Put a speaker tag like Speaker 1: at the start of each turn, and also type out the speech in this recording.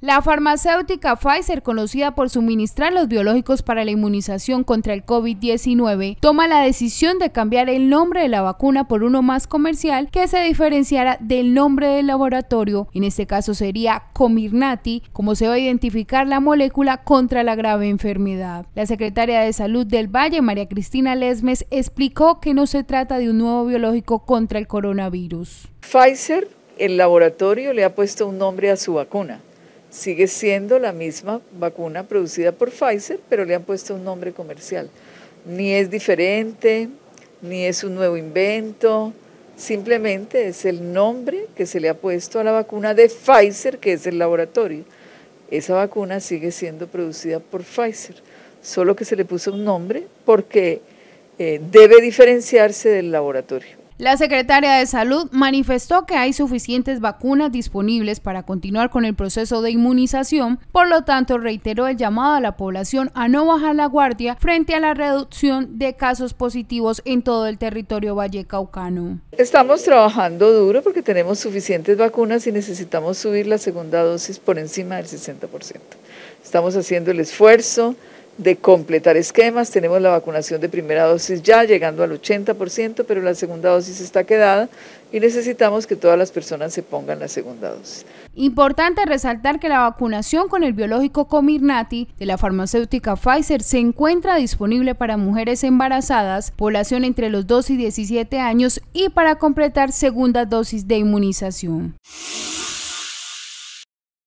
Speaker 1: La farmacéutica Pfizer, conocida por suministrar los biológicos para la inmunización contra el COVID-19, toma la decisión de cambiar el nombre de la vacuna por uno más comercial que se diferenciara del nombre del laboratorio, en este caso sería COMIRNATI, como se va a identificar la molécula contra la grave enfermedad. La secretaria de Salud del Valle, María Cristina Lesmes, explicó que no se trata de un nuevo biológico contra el coronavirus.
Speaker 2: Pfizer, el laboratorio, le ha puesto un nombre a su vacuna Sigue siendo la misma vacuna producida por Pfizer, pero le han puesto un nombre comercial. Ni es diferente, ni es un nuevo invento, simplemente es el nombre que se le ha puesto a la vacuna de Pfizer, que es el laboratorio. Esa vacuna sigue siendo producida por Pfizer, solo que se le puso un nombre porque eh, debe diferenciarse del laboratorio.
Speaker 1: La secretaria de Salud manifestó que hay suficientes vacunas disponibles para continuar con el proceso de inmunización, por lo tanto reiteró el llamado a la población a no bajar la guardia frente a la reducción de casos positivos en todo el territorio vallecaucano.
Speaker 2: Estamos trabajando duro porque tenemos suficientes vacunas y necesitamos subir la segunda dosis por encima del 60%. Estamos haciendo el esfuerzo, de completar esquemas. Tenemos la vacunación de primera dosis ya llegando al 80%, pero la segunda dosis está quedada y necesitamos que todas las personas se pongan la segunda dosis.
Speaker 1: Importante resaltar que la vacunación con el biológico Comirnaty de la farmacéutica Pfizer se encuentra disponible para mujeres embarazadas, población entre los 2 y 17 años y para completar segunda dosis de inmunización.